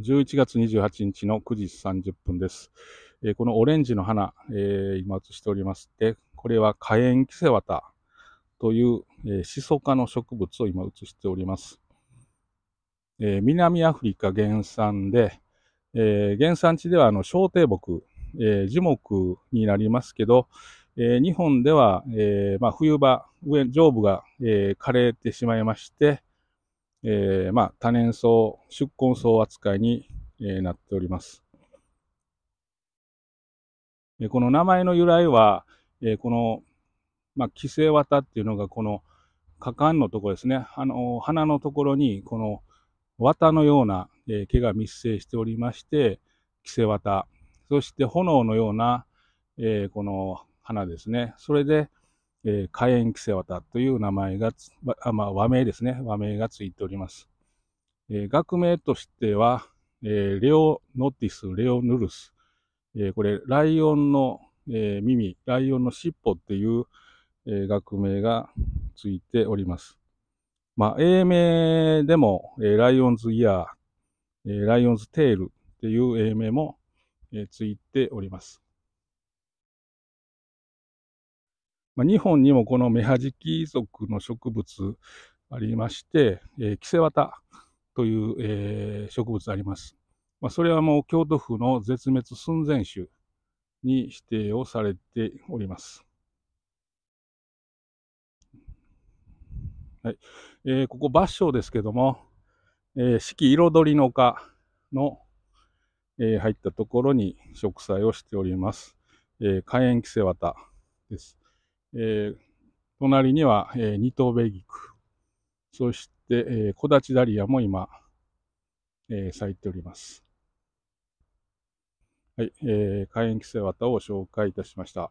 11月28日の9時30分です。えー、このオレンジの花、えー、今映しておりまして、これは火炎キセワタという、えー、シソ科の植物を今映しております。えー、南アフリカ原産で、えー、原産地ではあの小低木、えー、樹木になりますけど、えー、日本では、えーまあ、冬場上部が、えー、枯れてしまいまして、えー、まあ、多年草、宿根草扱いに、えー、なっております。えこの名前の由来は、えこの、まあ、寄生綿っていうのが、この果敢のところですね。あの、花のところに、この綿のような、え毛が密生しておりまして、寄生綿。そして炎のような、えこの花ですね。それで、えー、火炎キセワタという名前がまあ、和名ですね。和名がついております。えー、学名としては、えー、レオノティス、レオヌルス。えー、これ、ライオンの、えー、耳、ライオンの尻尾っていう、えー、学名がついております。まあ、英名でも、えー、ライオンズイヤー、えー、ライオンズテールっていう英名も、えー、ついております。まあ、日本にもこのメハジキ属の植物ありまして、えー、キセワタという、えー、植物あります。まあ、それはもう京都府の絶滅寸前種に指定をされております。はいえー、ここ、場所ですけども、えー、四季彩りの丘の、えー、入ったところに植栽をしております。えー、火炎キセワタです。えー、隣には、えー、ニトベギク。そして、えー、小立ダリアも今、えー、咲いております。はい、えー、火炎規制綿を紹介いたしました。